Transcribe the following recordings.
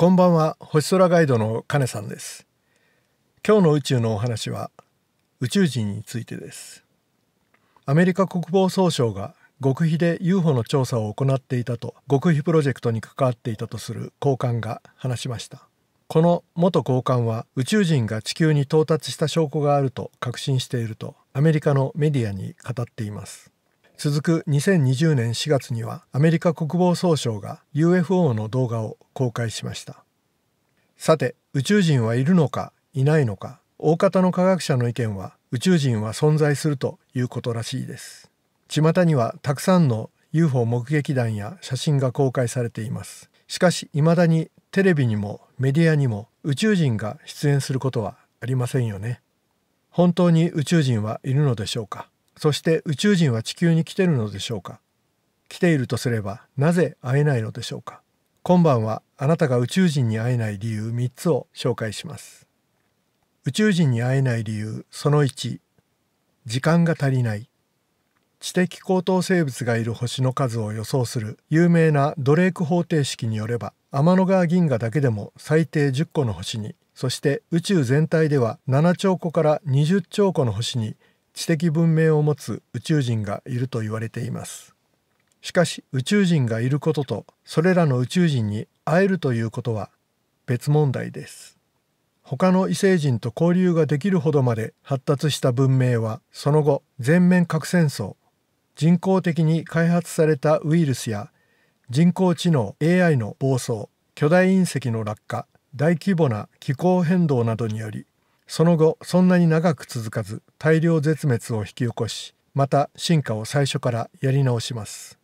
こんばんは星空ガイドの金さんです今日の宇宙のお話は宇宙人についてですアメリカ国防総省が極秘で UFO の調査を行っていたと極秘プロジェクトに関わっていたとする高官が話しましたこの元高官は宇宙人が地球に到達した証拠があると確信しているとアメリカのメディアに語っています続く2020年4月にはアメリカ国防総省が UFO の動画を公開しましたさて宇宙人はいるのかいないのか大方の科学者の意見は宇宙人は存在するということらしいです巷にはたくさんの UFO 目撃談や写真が公開されていますしかし未だにテレビにもメディアにも宇宙人が出演することはありませんよね本当に宇宙人はいるのでしょうかそして宇宙人は地球に来てるのでしょうか来ているとすればなぜ会えないのでしょうか今晩はあなたが宇宙人に会えない理由3つを紹介します宇宙人に会えない理由その1時間が足りない知的高等生物がいる星の数を予想する有名なドレーク方程式によれば天の川銀河だけでも最低10個の星にそして宇宙全体では7兆個から20兆個の星に知的文明を持つ宇宙人がいると言われていますしかし宇宙人がいることとそれらの宇宙人に会えるということは別問題です他の異星人と交流ができるほどまで発達した文明はその後全面核戦争人工的に開発されたウイルスや人工知能 AI の暴走巨大隕石の落下大規模な気候変動などによりその後そんなに長く続かず大量絶滅を引き起こしまた進化を最初からやり直します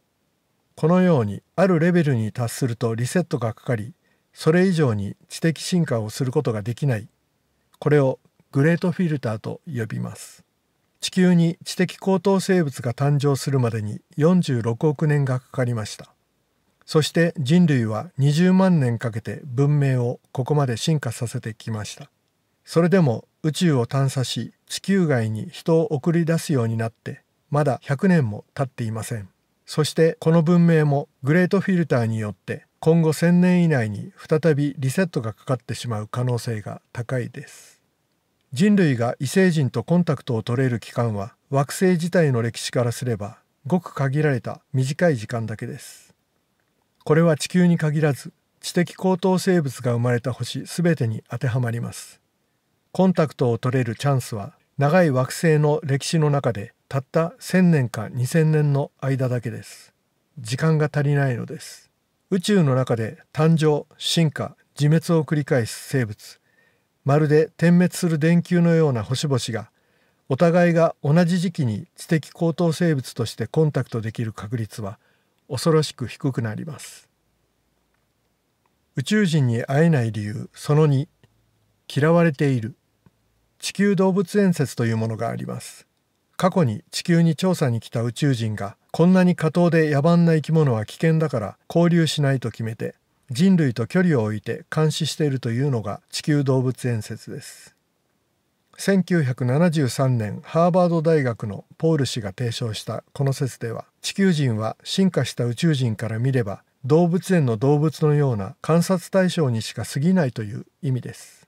このようにあるレベルに達するとリセットがかかりそれ以上に知的進化をすることができないこれをグレートフィルターと呼びます地球に知的高等生物が誕生するまでに46億年がかかりましたそして人類は20万年かけて文明をここまで進化させてきましたそれでも宇宙を探査し地球外に人を送り出すようになってまだ100年も経っていませんそしてこの文明もグレートフィルターによって今後1,000年以内に再びリセットがかかってしまう可能性が高いです人類が異星人とコンタクトを取れる期間は惑星自体の歴史からすればごく限られた短い時間だけですこれは地球に限らず知的高等生物が生まれた星全てに当てはまりますコンタクトを取れるチャンスは長い惑星の歴史の中でたった1,000年か2,000年の間だけです。時間が足りないのです。宇宙の中で誕生、進化、自滅を繰り返す生物、まるで点滅する電球のような星々が、お互いが同じ時期に知的高等生物としてコンタクトできる確率は恐ろしく低くなります。宇宙人に会えない理由その2嫌われている地球動物園説というものがあります過去に地球に調査に来た宇宙人がこんなに過等で野蛮な生き物は危険だから交流しないと決めて人類と距離を置いて監視しているというのが地球動物園説です1973年ハーバード大学のポール氏が提唱したこの説では地球人は進化した宇宙人から見れば動物園の動物のような観察対象にしか過ぎないという意味です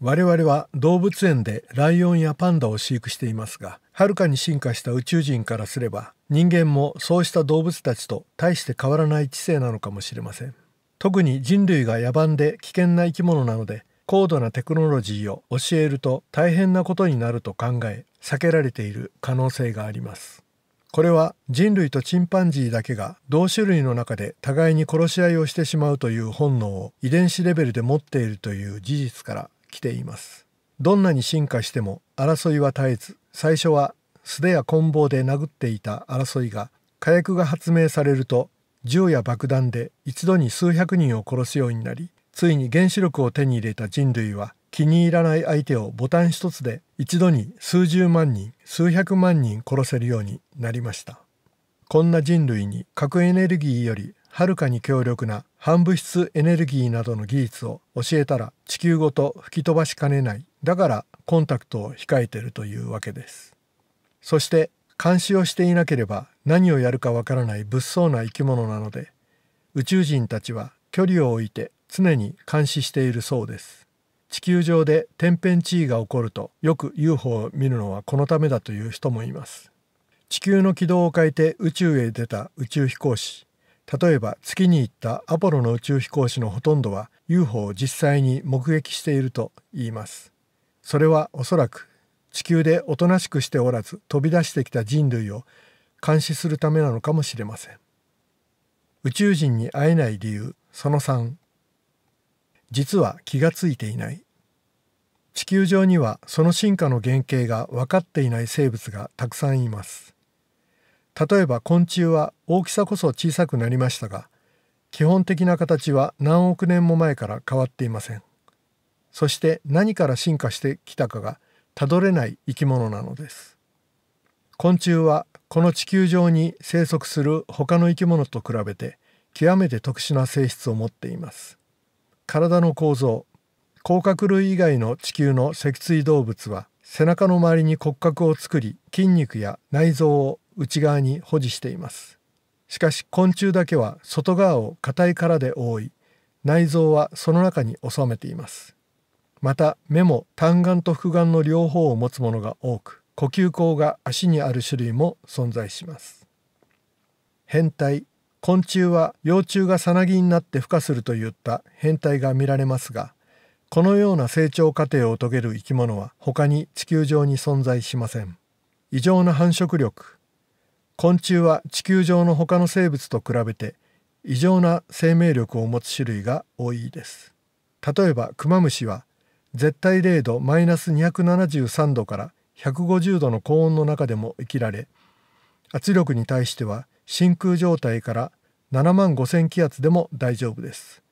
我々は動物園でライオンやパンダを飼育していますがはるかに進化した宇宙人からすれば人間もそうした動物たちと大して変わらない知性なのかもしれません特に人類が野蛮で危険な生き物なので高度なテクノロジーを教えると大変なことになると考え避けられている可能性がありますこれは人類とチンパンジーだけが同種類の中で互いに殺し合いをしてしまうという本能を遺伝子レベルで持っているという事実から来ていますどんなに進化しても争いは絶えず最初は素手や棍棒で殴っていた争いが火薬が発明されると銃や爆弾で一度に数百人を殺すようになりついに原子力を手に入れた人類は気に入らない相手をボタン一つで一度に数十万人数百万人殺せるようになりましたこんな人類に核エネルギーよりはるかに強力な反物質エネルギーなどの技術を教えたら地球ごと吹き飛ばしかねないだからコンタクトを控えているというわけですそして監視をしていなければ何をやるかわからない物騒な生き物なので宇宙人たちは距離を置いて常に監視しているそうです地球上で天変地異が起こるとよく UFO を見るのはこのためだという人もいます地球の軌道を変えて宇宙へ出た宇宙飛行士例えば月に行ったアポロの宇宙飛行士のほとんどは UFO を実際に目撃していると言います。それはおそらく地球でおとなしくしておらず飛び出してきた人類を監視するためなのかもしれません。宇宙人に会えない理由その3実は気がついていない地球上にはその進化の原型が分かっていない生物がたくさんいます。例えば昆虫は大きさこそ小さくなりましたが基本的な形は何億年も前から変わっていませんそして何から進化してきたかがたどれない生き物なのです昆虫はこの地球上に生息する他の生き物と比べて極めて特殊な性質を持っています体の構造甲殻類以外の地球の脊椎動物は背中の周りに骨格を作り筋肉や内臓を内側に保持していますしかし昆虫だけは外側を硬い殻で覆い内臓はその中に収めていますまた目も単眼と複眼の両方を持つものが多く呼吸口が足にある種類も存在します変態昆虫は幼虫がさなぎになって孵化するといった変態が見られますがこのような成長過程を遂げる生き物は他に地球上に存在しません異常な繁殖力昆虫は地球上の他の生物と比べて異常な生命力を持つ種類が多いです例えばクマムシは絶対0度マイナス273度から150度の高温の中でも生きられ圧力に対しては真空状態から7万5,000気圧でも大丈夫です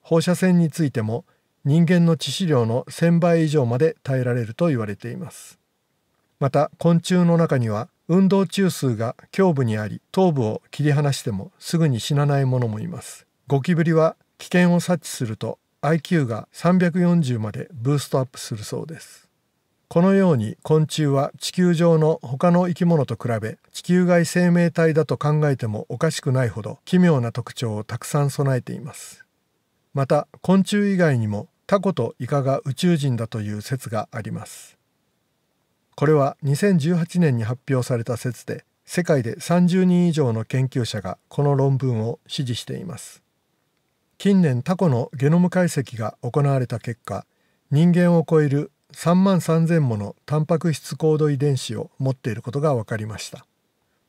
放射線についても人間の致死量の1,000倍以上まで耐えられると言われていますまた昆虫の中には運動中枢が胸部にあり頭部を切り離してもすぐに死なないももいますゴキブリは危険を察知すると IQ が340までブーストアップするそうですこのように昆虫は地球上の他の生き物と比べ地球外生命体だと考えてもおかしくないほど奇妙な特徴をたくさん備えていますまた昆虫以外にもタコとイカが宇宙人だという説がありますこれは2018年に発表された説で世界で30人以上の研究者がこの論文を支持しています近年タコのゲノム解析が行われた結果人間を超える3万3000ものタンパク質コード遺伝子を持っていることが分かりました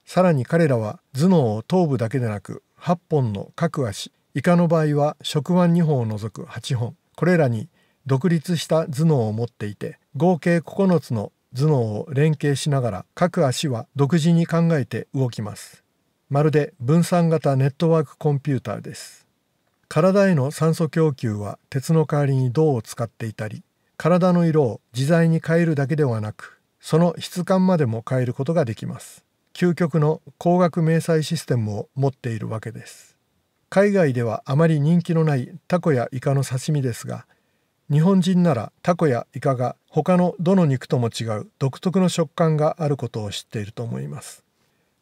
さらに彼らは頭脳を頭部だけでなく8本の各足イカの場合は触腕2本を除く8本これらに独立した頭脳を持っていて合計9つの頭脳を連携しながら各足は独自に考えて動きますまるで分散型ネットワークコンピューターです体への酸素供給は鉄の代わりに銅を使っていたり体の色を自在に変えるだけではなくその質感までも変えることができます究極の光学迷彩システムを持っているわけです海外ではあまり人気のないタコやイカの刺身ですが日本人ならタコやイカが他のどの肉とも違う独特の食感があることを知っていると思います。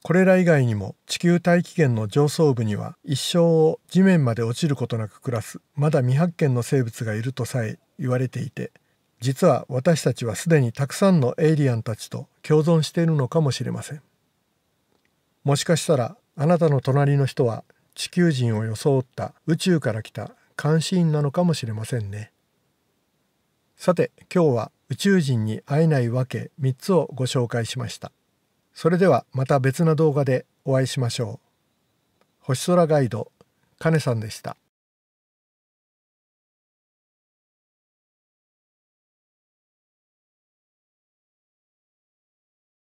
これら以外にも地球大気圏の上層部には一生を地面まで落ちることなく暮らすまだ未発見の生物がいるとさえ言われていて実は私たちはすでにたくさんのエイリアンたちと共存しているのかもしれませんもしかしたらあなたの隣の人は地球人を装った宇宙から来た監視員なのかもしれませんね。さて今日は宇宙人に会えないわけ3つをご紹介しました。それではまた別な動画でお会いしましょう。星空ガイド、カネさんでした。